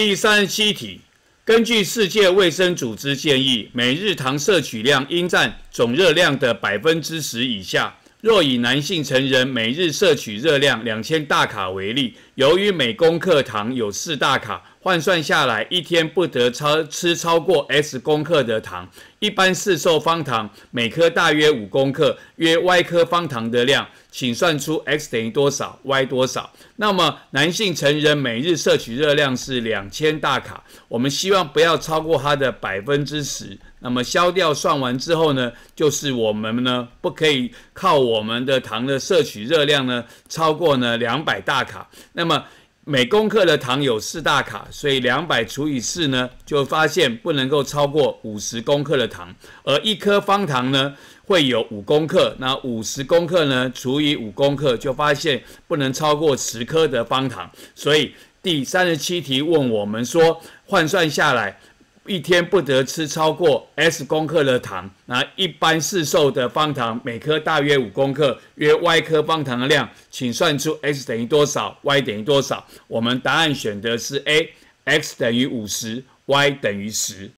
第三十七题，根据世界卫生组织建议，每日糖摄取量应占总热量的百分之十以下。若以男性成人每日摄取热量两千大卡为例，由于每公克糖有四大卡。换算下来，一天不得超吃超过 x 公克的糖。一般市售方糖每颗大约五公克，约 y 颗方糖的量，请算出 x 等于多少，y 多少。那么男性成人每日摄取热量是两千大卡，我们希望不要超过它的百分之十。那么消掉算完之后呢，就是我们呢不可以靠我们的糖的摄取热量呢超过呢两百大卡。那么每公克的糖有四大卡，所以两百除以四呢，就发现不能够超过五十公克的糖。而一颗方糖呢，会有五公克，那五十公克呢除以五公克，就发现不能超过十颗的方糖。所以第三十七题问我们说，换算下来。一天不得吃超过 x 公克的糖。那一般市售的方糖每颗大约五公克，约 y 颗方糖的量，请算出 x 等于多少，y 等于多少。我们答案选的是 A，x 等于五十，y 等于十。